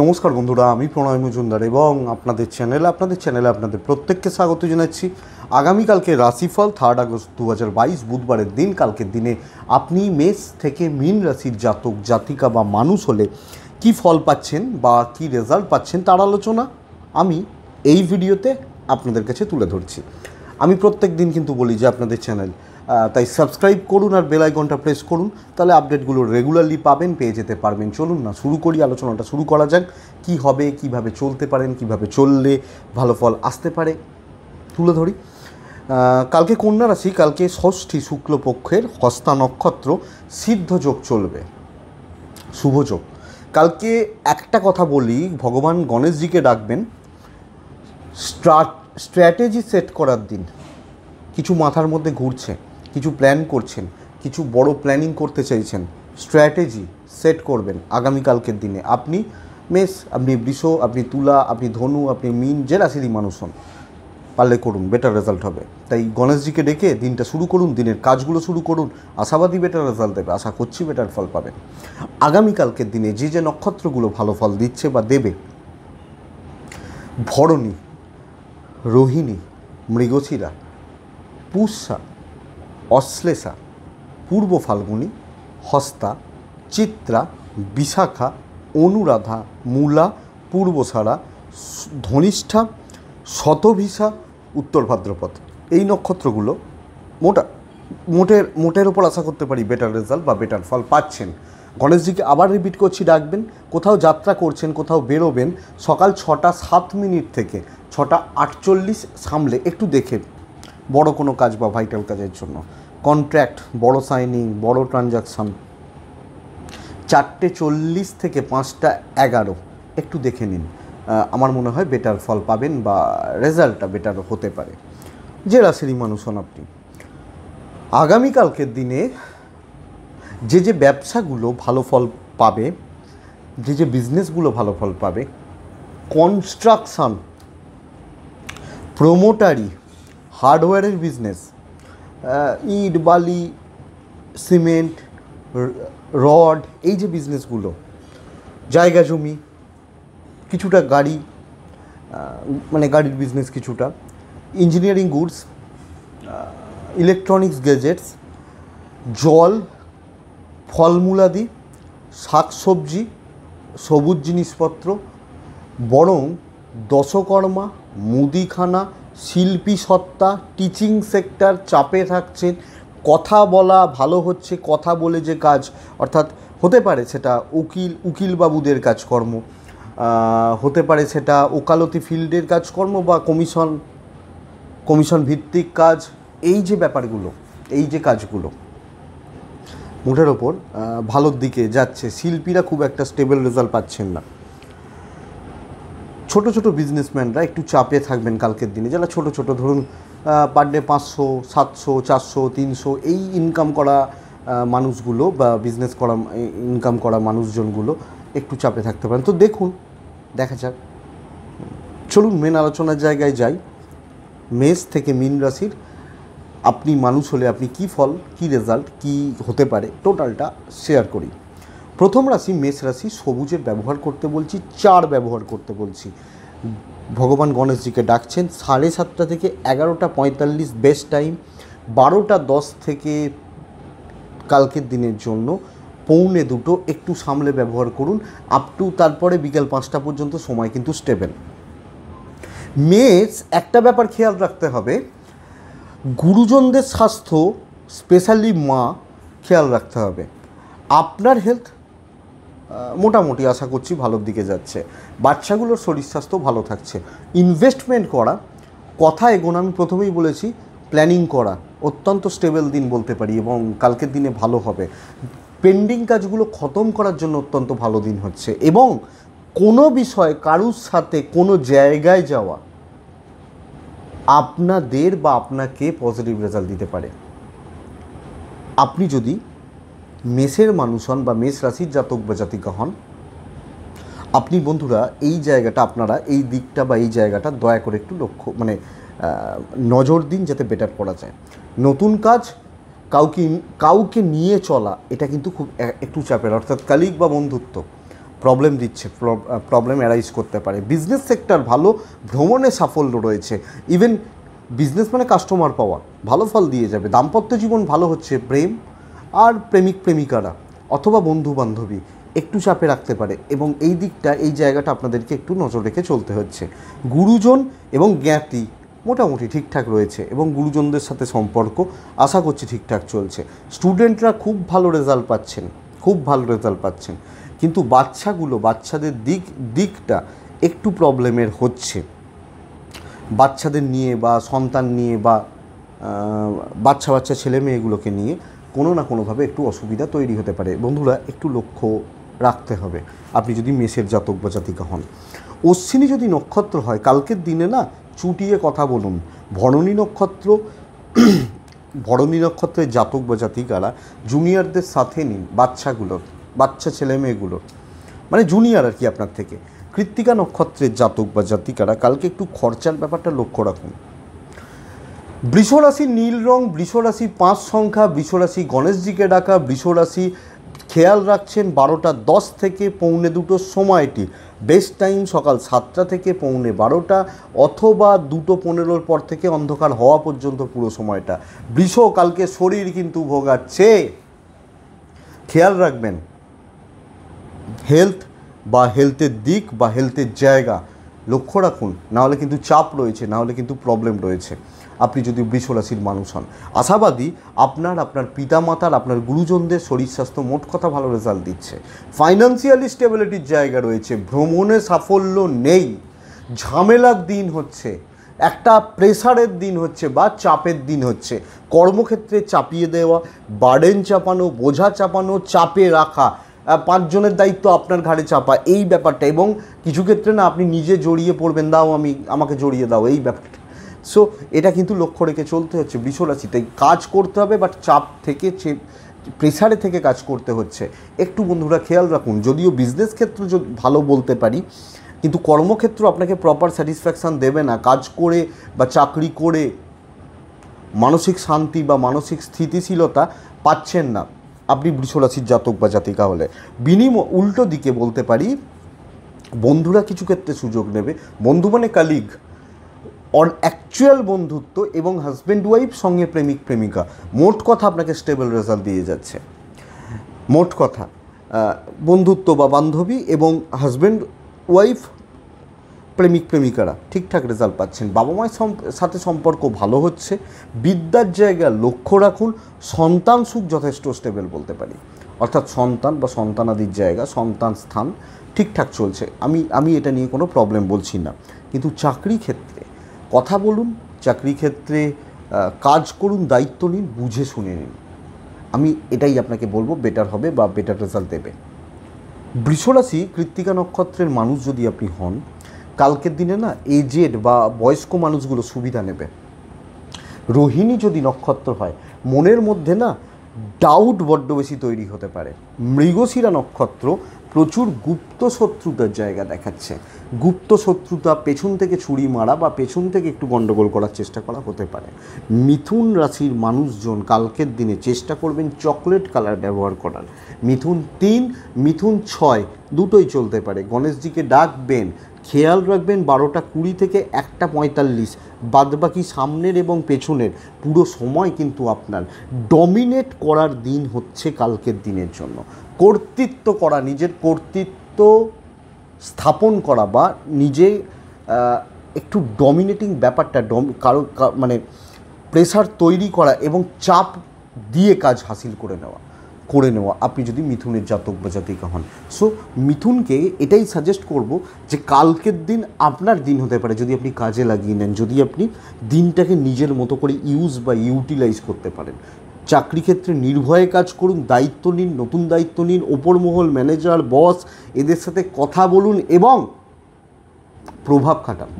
নমস্কার বন্ধুরা আমি প্রণয় মজুমদার এবং আপনাদের চ্যানেলে আপনাদের চ্যানেলে আপনাদের প্রত্যেককে স্বাগত জানাচ্ছি আগামীকালকে রাশিফল থার্ড আগস্ট দু হাজার বাইশ বুধবারের দিন কালকের দিনে আপনি মেষ থেকে মীন রাশির জাতক জাতিকা বা মানুষ হলে কি ফল পাচ্ছেন বা কি রেজাল্ট পাচ্ছেন তার আলোচনা আমি এই ভিডিওতে আপনাদের কাছে তুলে ধরছি আমি প্রত্যেক দিন কিন্তু বলি যে আপনাদের চ্যানেল তাই সাবস্ক্রাইব করুন আর বেলাই ঘন্টা প্রেস করুন তাহলে আপডেটগুলো রেগুলারলি পাবেন পেয়ে যেতে পারবেন চলুন না শুরু করি আলোচনাটা শুরু করা যাক কি হবে কিভাবে চলতে পারেন কিভাবে চললে ভালো ফল আসতে পারে তুলে ধরি কালকে কন্যা রাশি কালকে ষষ্ঠী শুক্লপক্ষের হস্তা নক্ষত্র সিদ্ধ যোগ চলবে শুভ যোগ কালকে একটা কথা বলি ভগবান গণেশজিকে ডাকবেন স্ট্র্যাটেজি সেট করার দিন কিছু মাথার মধ্যে ঘুরছে কিছু প্ল্যান করছেন কিছু বড় প্ল্যানিং করতে চাইছেন স্ট্র্যাটেজি সেট করবেন আগামীকালকের দিনে আপনি মেস আপনি বৃষ আপনি তুলা আপনি ধনু আপনি মিন যে রাশিরই মানুষ হন পারলে করুন বেটার রেজাল্ট হবে তাই গণেশজিকে ডেকে দিনটা শুরু করুন দিনের কাজগুলো শুরু করুন আশাবাদী বেটার রেজাল্ট দেবে আশা করছি বেটার ফল পাবেন আগামীকালকের দিনে যে যে নক্ষত্রগুলো ভালো ফল দিচ্ছে বা দেবে ভরণী রোহিণী মৃগশিরা পুষা অশ্লেষা পূর্ব ফাল্গুনী হস্তা চিত্রা বিশাখা অনুরাধা মূলা পূর্বসারা ধনিষ্ঠা শতভিসা উত্তর ভাদ্রপথ এই নক্ষত্রগুলো মোটা মোটের মোটের ওপর আশা করতে পারি বেটার রেজাল্ট বা বেটার ফল পাচ্ছেন গণেশজিকে আবার রিপিট করছি ডাকবেন কোথাও যাত্রা করছেন কোথাও বেরোবেন সকাল ছটা সাত মিনিট থেকে ছটা আটচল্লিশ সামলে একটু দেখে বড় কোনো কাজ বা ভাইটাল কাজের জন্য কন্ট্র্যাক্ট বড় সাইনিং বড় ট্রানজাকশান চারটে চল্লিশ থেকে পাঁচটা এগারো একটু দেখে নিন আমার মনে হয় বেটার ফল পাবেন বা রেজাল্টটা বেটার হতে পারে যে রাশেরই মানুষ হন আপনি আগামীকালকের দিনে যে যে ব্যবসাগুলো ভালো ফল পাবে যে যে বিজনেসগুলো ভালো ফল পাবে কনস্ট্রাকশান প্রোমোটারি হার্ডওয়্যারের বিজনেস ইট বালি সিমেন্ট রড এই যে বিজনেসগুলো জায়গা জমি কিছুটা গাড়ি মানে গাড়ির বিজনেস কিছুটা ইঞ্জিনিয়ারিং গুডস ইলেকট্রনিক্স গেজেটস জল ফলমূলাদি শাকসবজি সবুজ জিনিসপত্র বরং দশকর্মা মুদিখানা শিল্পী সত্তা টিচিং সেক্টর চাপে থাকছেন কথা বলা ভালো হচ্ছে কথা বলে যে কাজ অর্থাৎ হতে পারে সেটা উকিল উকিলবাবুদের কাজকর্ম হতে পারে সেটা ওকালতি ফিল্ডের কাজকর্ম বা কমিশন কমিশন ভিত্তিক কাজ এই যে ব্যাপারগুলো এই যে কাজগুলো মুঠের ওপর ভালোর দিকে যাচ্ছে শিল্পীরা খুব একটা স্টেবল রেজাল্ট পাচ্ছেন না ছোট ছোট বিজনেসম্যানরা একটু চাপে থাকবেন কালকের দিনে যারা ছোট ছোট ধরুন পার ডে পাঁচশো সাতশো চারশো তিনশো এই ইনকাম করা মানুষগুলো বা বিজনেস করা ইনকাম করা মানুষজনগুলো একটু চাপে থাকতে পারেন তো দেখুন দেখা যাক চলুন মেন আলোচনার জায়গায় যাই মেষ থেকে মীন রাশির আপনি মানুষ হলে আপনি কি ফল কি রেজাল্ট কি হতে পারে টোটালটা শেয়ার করি প্রথম রাশি মেষ রাশি সবুজের ব্যবহার করতে বলছি চার ব্যবহার করতে বলছি ভগবান গণেশজিকে ডাকছেন সাড়ে সাতটা থেকে এগারোটা পঁয়তাল্লিশ বেস্ট টাইম বারোটা দশ থেকে কালকের দিনের জন্য পৌনে দুটো একটু সামলে ব্যবহার করুন আপ টু তারপরে বিকেল পাঁচটা পর্যন্ত সময় কিন্তু স্টেবেল মেষ একটা ব্যাপার খেয়াল রাখতে হবে গুরুজনদের স্বাস্থ্য স্পেশালি মা খেয়াল রাখতে হবে আপনার হেলথ মোটামুটি আশা করছি ভালোর দিকে যাচ্ছে বাচ্চাগুলোর শরীর স্বাস্থ্য ভালো থাকছে ইনভেস্টমেন্ট করা কথা এগোনো আমি প্রথমেই বলেছি প্ল্যানিং করা অত্যন্ত স্টেবল দিন বলতে পারি এবং কালকের দিনে ভালো হবে পেন্ডিং কাজগুলো খতম করার জন্য অত্যন্ত ভালো দিন হচ্ছে এবং কোনো বিষয়ে কারুর সাথে কোনো জায়গায় যাওয়া আপনাদের বা আপনাকে পজিটিভ রেজাল্ট দিতে পারে আপনি যদি মেষের মানুষ হন বা মেষ রাশির জাতক বা জাতিকা হন আপনি বন্ধুরা এই জায়গাটা আপনারা এই দিকটা বা এই জায়গাটা দয়া করে একটু লক্ষ্য মানে নজর দিন যাতে বেটার করা যায় নতুন কাজ কাউকে কাউকে নিয়ে চলা এটা কিন্তু খুব একটু চাপের অর্থাৎ কালিক বা বন্ধুত্ব প্রবলেম দিচ্ছে প্রবলেম অ্যারাইজ করতে পারে বিজনেস সেক্টর ভালো ভ্রমণে সাফল্য রয়েছে ইভেন বিজনেস মানে কাস্টমার পাওয়া ভালো ফল দিয়ে যাবে দাম্পত্য জীবন ভালো হচ্ছে প্রেম আর প্রেমিক প্রেমিকারা অথবা বন্ধু বান্ধবী একটু চাপে রাখতে পারে এবং এই দিকটা এই জায়গাটা আপনাদেরকে একটু নজর রেখে চলতে হচ্ছে গুরুজন এবং জ্ঞাতি মোটামুটি ঠিকঠাক রয়েছে এবং গুরুজনদের সাথে সম্পর্ক আশা করছি ঠিকঠাক চলছে স্টুডেন্টরা খুব ভালো রেজাল্ট পাচ্ছেন খুব ভালো রেজাল্ট পাচ্ছেন কিন্তু বাচ্চাগুলো বাচ্চাদের দিক দিকটা একটু প্রবলেমের হচ্ছে বাচ্চাদের নিয়ে বা সন্তান নিয়ে বা বাচ্চা বাচ্চা ছেলে মেয়েগুলোকে নিয়ে কোনো না কোনোভাবে একটু অসুবিধা তৈরি হতে পারে বন্ধুরা একটু লক্ষ্য রাখতে হবে আপনি যদি মেষের জাতক বা জাতিকা হন অশ্বিনী যদি নক্ষত্র হয় কালকের দিনে না চুটিয়ে কথা বলুন ভরণী নক্ষত্র ভরণী নক্ষত্রের জাতক বা জাতিকারা জুনিয়রদের সাথে নিন বাচ্চাগুলোর বাচ্চা ছেলে মেয়েগুলোর মানে জুনিয়র আর কি আপনার থেকে কৃত্তিকা নক্ষত্রের জাতক বা জাতিকারা কালকে একটু খরচার ব্যাপারটা লক্ষ্য রাখুন বৃষরাশি নীল রং বৃষরাশি পাঁচ সংখ্যা বৃষরাশি গণেশজিকে ডাকা বৃষরাশি খেয়াল রাখছেন বারোটা দশ থেকে পৌনে দুটোর সময়টি বেস্ট টাইম সকাল সাতটা থেকে পৌনে বারোটা অথবা দুটো পনেরোর পর থেকে অন্ধকার হওয়া পর্যন্ত পুরো সময়টা বৃষ কালকে শরীর কিন্তু ভোগাচ্ছে খেয়াল রাখবেন হেলথ বা হেলথের দিক বা হেলথের জায়গা লক্ষ্য রাখুন নাহলে কিন্তু চাপ রয়েছে নাহলে কিন্তু প্রবলেম রয়েছে আপনি যদি বৃষরাশির মানুষ হন আশাবাদী আপনার আপনার পিতামাতার আপনার গুরুজনদের শরীর স্বাস্থ্য মোট কথা ভালো রেজাল্ট দিচ্ছে ফাইন্যান্সিয়ালি স্টেবিলিটির জায়গা রয়েছে ভ্রমণে সাফল্য নেই ঝামেলার দিন হচ্ছে একটা প্রেসারের দিন হচ্ছে বা চাপের দিন হচ্ছে কর্মক্ষেত্রে চাপিয়ে দেওয়া বার্ডেন চাপানো বোঝা চাপানো চাপে রাখা পাঁচজনের দায়িত্ব আপনার ঘাড়ে চাপা এই ব্যাপারটা এবং কিছু ক্ষেত্রে না আপনি নিজে জড়িয়ে পড়বেন দাও আমি আমাকে জড়িয়ে দাও এই ব্যাপারটা সো এটা কিন্তু লক্ষ্য রেখে চলতে হচ্ছে বৃষরাশিতে কাজ করতে হবে বাট চাপ থেকে প্রেসারে থেকে কাজ করতে হচ্ছে একটু বন্ধুরা খেয়াল রাখুন যদিও বিজনেস ক্ষেত্র ভালো বলতে পারি কিন্তু কর্মক্ষেত্র আপনাকে প্রপার স্যাটিসফ্যাকশান দেবে না কাজ করে বা চাকরি করে মানসিক শান্তি বা মানসিক স্থিতিশীলতা পাচ্ছেন না আপনি বৃষরাশির জাতক বা জাতিকা হলে বিনিময় উল্টো দিকে বলতে পারি বন্ধুরা কিছু ক্ষেত্রে সুযোগ নেবে বন্ধু মানে কালিগ অন অ্যাকচুয়াল বন্ধুত্ব এবং হাজব্যান্ড ওয়াইফ সঙ্গে প্রেমিক প্রেমিকা মোট কথা আপনাকে স্টেবল রেজাল্ট দিয়ে যাচ্ছে মোট কথা বন্ধুত্ব বা বান্ধবী এবং হাজব্যান্ড ওয়াইফ প্রেমিক প্রেমিকারা ঠিকঠাক রেজাল্ট পাচ্ছেন বাবা মায়ের সাথে সম্পর্ক ভালো হচ্ছে বিদ্যার জায়গা লক্ষ্য রাখুন সন্তান সুখ যথেষ্ট স্টেবল বলতে পারি অর্থাৎ সন্তান বা সন্তানাদির জায়গা সন্তান স্থান ঠিকঠাক চলছে আমি আমি এটা নিয়ে কোনো প্রবলেম বলছি না কিন্তু চাকরি ক্ষেত্রে কথা বলুন চাকরি ক্ষেত্রে কাজ করুন দায়িত্ব নিন বুঝে শুনে নিন আমি এটাই আপনাকে বলবো বেটার হবে বা বেটার রেজাল্ট দেবে বৃষরাশি কৃত্তিকা নক্ষত্রের মানুষ যদি আপনি হন কালকের দিনে না এজেড বা বয়স্ক মানুষগুলো সুবিধা নেবে রোহিণী যদি নক্ষত্র হয় মনের মধ্যে না ডাউট বড্ড বেশি তৈরি হতে পারে মৃগশিরা নক্ষত্র প্রচুর গুপ্ত শত্রুতার জায়গা দেখাচ্ছে গুপ্ত শত্রুতা পেছন থেকে ছুরি মারা বা পেছন থেকে একটু গণ্ডগোল করার চেষ্টা করা হতে পারে মিথুন রাশির মানুষজন কালকের দিনে চেষ্টা করবেন চকলেট কালার ব্যবহার করার মিথুন তিন মিথুন ছয় দুটোই চলতে পারে গণেশজিকে ডাকবেন খেয়াল রাখবেন বারোটা কুড়ি থেকে একটা পঁয়তাল্লিশ বাদবাকি সামনের এবং পেছনের পুরো সময় কিন্তু আপনার ডমিনেট করার দিন হচ্ছে কালকের দিনের জন্য কর্তৃত্ব করা নিজের কর্তৃত্ব স্থাপন করা বা নিজে একটু ডমিনেটিং ব্যাপারটা ডম কারো মানে প্রেসার তৈরি করা এবং চাপ দিয়ে কাজ হাসিল করে নেওয়া করে নেওয়া আপনি যদি মিথুনের জাতক বা জাতিকা হন সো মিথুনকে এটাই সাজেস্ট করব যে কালকের দিন আপনার দিন হতে পারে যদি আপনি কাজে লাগিয়ে নেন যদি আপনি দিনটাকে নিজের মতো করে ইউজ বা ইউটিলাইজ করতে পারেন চাকরি ক্ষেত্রে নির্ভয়ে কাজ করুন দায়িত্ব নিন নতুন দায়িত্ব নিন ওপর মহল ম্যানেজার বস এদের সাথে কথা বলুন এবং প্রভাব খাটান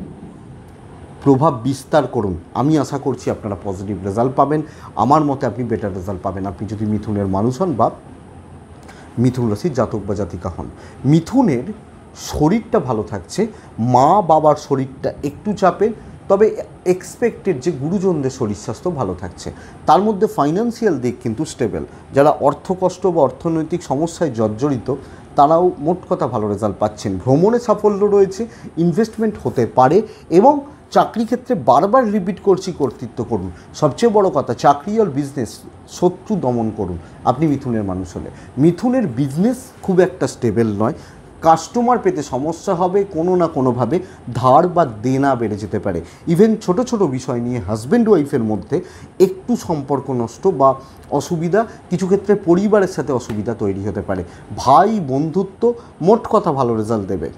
প্রভাব বিস্তার করুন আমি আশা করছি আপনারা পজিটিভ রেজাল্ট পাবেন আমার মতে আপনি বেটার রেজাল্ট পাবেন আপনি যদি মিথুনের মানুষ হন বা মিথুন রাশির জাতক বা জাতিকা হন মিথুনের শরীরটা ভালো থাকছে মা বাবার শরীরটা একটু চাপের তবে এক্সপেক্টেড যে গুরুজনদের শরীর স্বাস্থ্য ভালো থাকছে তার মধ্যে ফাইন্যান্সিয়াল দিক কিন্তু স্টেবল যারা অর্থকষ্ট বা অর্থনৈতিক সমস্যায় জর্জরিত তারাও মোট কথা ভালো রেজাল্ট পাচ্ছেন ভ্রমণে সাফল্য রয়েছে ইনভেস্টমেন্ট হতে পারে এবং চাকরি ক্ষেত্রে বারবার রিপিট করছি কর্তৃত্ব করুন সবচেয়ে বড় কথা চাকরি আর বিজনেস শত্রু দমন করুন আপনি মিথুনের মানুষ হলে মিথুনের বিজনেস খুব একটা স্টেবেল নয় কাস্টমার পেতে সমস্যা হবে কোনো না কোনোভাবে ধার বা দেনা বেড়ে যেতে পারে ইভেন ছোট ছোট বিষয় নিয়ে হাজব্যান্ড ওয়াইফের মধ্যে একটু সম্পর্ক নষ্ট বা অসুবিধা কিছু ক্ষেত্রে পরিবারের সাথে অসুবিধা তৈরি হতে পারে ভাই বন্ধুত্ব মোট কথা ভালো রেজাল্ট দেবে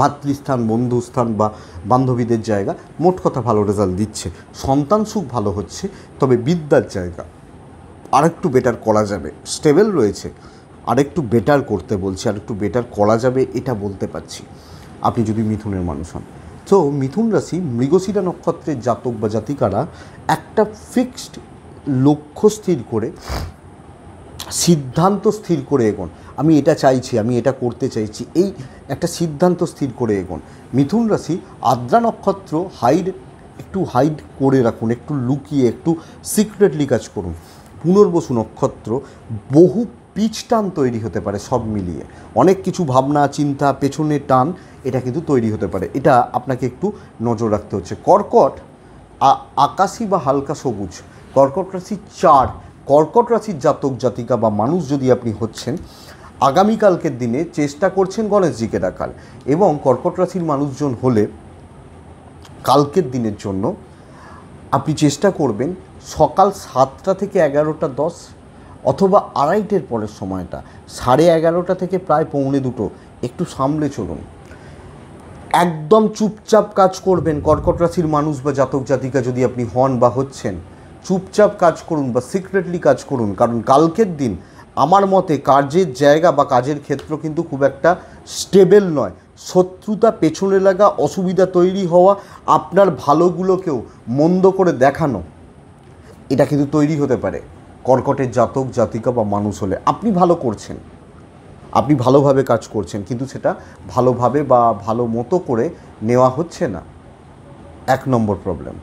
ভাতৃস্থান বন্ধুস্থান বা বান্ধবীদের জায়গা মোট কথা ভালো রেজাল্ট দিচ্ছে সন্তান সুখ ভালো হচ্ছে তবে বিদ্যার জায়গা আরেকটু বেটার করা যাবে স্টেবল রয়েছে আরেকটু বেটার করতে বলছি আরেকটু বেটার করা যাবে এটা বলতে পারছি আপনি যদি মিথুনের মানুষ হন তো মিথুন রাশি মৃগশিরা নক্ষত্রের জাতক বা জাতিকারা একটা ফিক্সড লক্ষ্য স্থির করে সিদ্ধান্ত স্থির করে এগোন আমি এটা চাইছি আমি এটা করতে চাইছি এই একটা সিদ্ধান্ত স্থির করে এগোন মিথুন রাশি আদ্রা নক্ষত্র হাইড একটু হাইড করে রাখুন একটু লুকিয়ে একটু সিক্রেটলি কাজ করুন পুনর্বসু নক্ষত্র বহু পিচ টান তৈরি হতে পারে সব মিলিয়ে অনেক কিছু ভাবনা চিন্তা পেছনে টান এটা কিন্তু তৈরি হতে পারে এটা আপনাকে একটু নজর রাখতে হচ্ছে কর্কট আকাশি বা হালকা সবুজ কর্কট রাশি চার কর্কট রাশির জাতক জাতিকা বা মানুষ যদি আপনি হচ্ছেন আগামীকালকের দিনে চেষ্টা করছেন গণেশজিকে ডাকার এবং কর্কট রাশির মানুষজন হলে কালকের দিনের জন্য আপনি চেষ্টা করবেন সকাল সাতটা থেকে এগারোটা দশ অথবা আড়াইটের পরের সময়টা সাড়ে এগারোটা থেকে প্রায় পৌনে দুটো একটু সামলে চলুন একদম চুপচাপ কাজ করবেন কর্কট রাশির মানুষ বা জাতক জাতিকা যদি আপনি হন বা হচ্ছেন চুপচাপ কাজ করুন বা সিক্রেটলি কাজ করুন কারণ কালকের দিন আমার মতে কাজের জায়গা বা কাজের ক্ষেত্র কিন্তু খুব একটা স্টেবল নয় শত্রুতা পেছনে লাগা অসুবিধা তৈরি হওয়া আপনার ভালোগুলোকেও মন্দ করে দেখানো এটা কিন্তু তৈরি হতে পারে কর্কটের জাতক জাতিকা বা মানুষ হলে আপনি ভালো করছেন আপনি ভালোভাবে কাজ করছেন কিন্তু সেটা ভালোভাবে বা ভালো মতো করে নেওয়া হচ্ছে না এক নম্বর প্রবলেম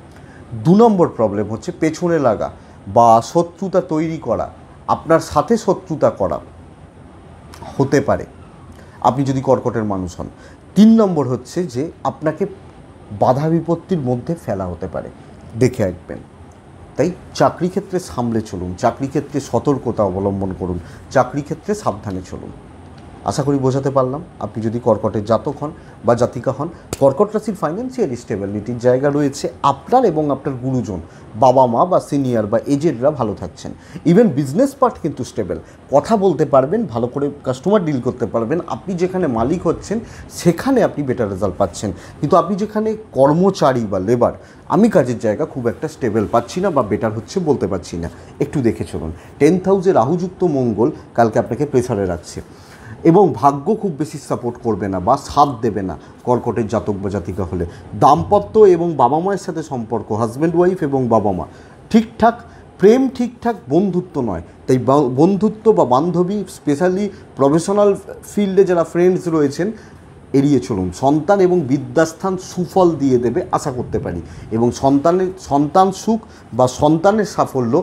দু নম্বর প্রবলেম হচ্ছে পেছনে লাগা বা শত্রুতা তৈরি করা আপনার সাথে শত্রুতা করা হতে পারে আপনি যদি কর্কটের মানুষ হন তিন নম্বর হচ্ছে যে আপনাকে বাধা বিপত্তির মধ্যে ফেলা হতে পারে দেখে আসবেন তাই চাকরি ক্ষেত্রে সামলে চলুন চাকরি ক্ষেত্রে সতর্কতা অবলম্বন করুন চাকরি ক্ষেত্রে সাবধানে চলুন আশা করি বোঝাতে পারলাম আপনি যদি কর্কটের জাতক হন বা জাতিকা হন কর্কট রাশির ফাইন্যান্সিয়াল স্টেবিলিটির জায়গা রয়েছে আপনার এবং আপনার গুরুজন বাবা মা বা সিনিয়র বা এজেডরা ভালো থাকছেন ইভেন বিজনেস পার্ট কিন্তু স্টেবল কথা বলতে পারবেন ভালো করে কাস্টমার ডিল করতে পারবেন আপনি যেখানে মালিক হচ্ছেন সেখানে আপনি বেটার রেজাল্ট পাচ্ছেন কিন্তু আপনি যেখানে কর্মচারী বা লেবার আমি কাজের জায়গা খুব একটা স্টেবল পাচ্ছি না বা বেটার হচ্ছে বলতে পারছি না একটু দেখে চলুন টেন হাউসে রাহুযুক্ত মঙ্গল কালকে আপনাকে প্রেসারে রাখছে এবং ভাগ্য খুব বেশি সাপোর্ট করবে না বা সাথ দেবে না কর্কটের জাতক বা জাতিকা হলে দাম্পত্য এবং বাবা মায়ের সাথে সম্পর্ক হাজব্যান্ড ওয়াইফ এবং বাবা মা ঠিকঠাক প্রেম ঠিকঠাক বন্ধুত্ব নয় তাই বন্ধুত্ব বা বান্ধবী স্পেশালি প্রফেশনাল ফিল্ডে যারা ফ্রেন্ডস রয়েছেন এড়িয়ে চলুন সন্তান এবং বিদ্যাস্থান সুফল দিয়ে দেবে আশা করতে পারি এবং সন্তানের সন্তান সুখ বা সন্তানের সাফল্য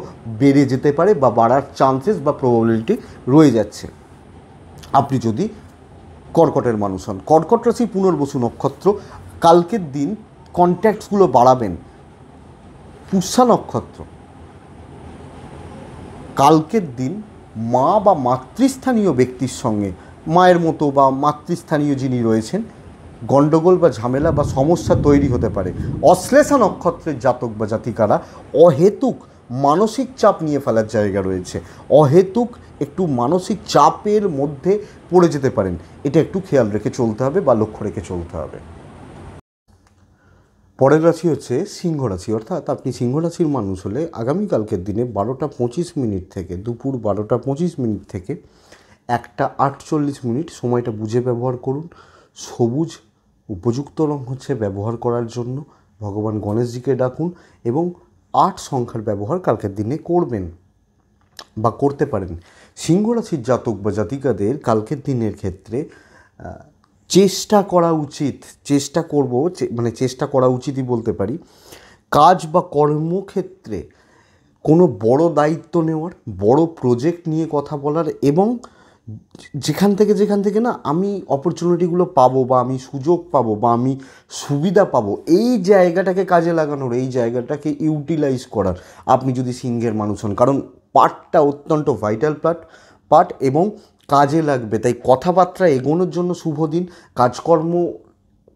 বেড়ে যেতে পারে বা বাড়ার চান্সেস বা প্রবাবিলিটি রয়ে যাচ্ছে আপনি যদি কর্কটের মানুষ হন কর্কট রাশি পুনর্বসু নক্ষত্র কালকের দিন কন্ট্যাক্টসগুলো বাড়াবেন পুষা নক্ষত্র কালকের দিন মা বা মাতৃস্থানীয় ব্যক্তির সঙ্গে মায়ের মতো বা মাতৃস্থানীয় যিনি রয়েছেন গণ্ডগোল বা ঝামেলা বা সমস্যা তৈরি হতে পারে অশ্লেষা নক্ষত্রের জাতক বা জাতিকারা অহেতুক মানসিক চাপ নিয়ে ফেলার জায়গা রয়েছে অহেতুক একটু মানসিক চাপের মধ্যে পড়ে যেতে পারেন এটা একটু খেয়াল রেখে চলতে হবে বা লক্ষ্য রেখে চলতে হবে পরের রাশি হচ্ছে সিংহ রাশি অর্থাৎ আপনি সিংহ রাশির মানুষ হলে আগামীকালকের দিনে বারোটা পঁচিশ মিনিট থেকে দুপুর বারোটা পঁচিশ মিনিট থেকে একটা আটচল্লিশ মিনিট সময়টা বুঝে ব্যবহার করুন সবুজ উপযুক্ত রং হচ্ছে ব্যবহার করার জন্য ভগবান গণেশজিকে ডাকুন এবং আট সংখ্যার ব্যবহার কালকের দিনে করবেন বা করতে পারেন সিংহরাশির জাতক বা জাতিকাদের কালকের দিনের ক্ষেত্রে চেষ্টা করা উচিত চেষ্টা করব মানে চেষ্টা করা উচিতই বলতে পারি কাজ বা কর্মক্ষেত্রে কোনো বড় দায়িত্ব নেওয়ার বড় প্রজেক্ট নিয়ে কথা বলার এবং যেখান থেকে যেখান থেকে না আমি অপরচুনিটিগুলো পাবো বা আমি সুযোগ পাবো বা আমি সুবিধা পাবো এই জায়গাটাকে কাজে লাগানোর এই জায়গাটাকে ইউটিলাইজ করার আপনি যদি সিংহের মানুষ হন কারণ পার্টটা অত্যন্ত ভাইটাল পার্ট পার্ট এবং কাজে লাগবে তাই কথাবার্তা এগোনোর জন্য শুভ দিন কাজকর্ম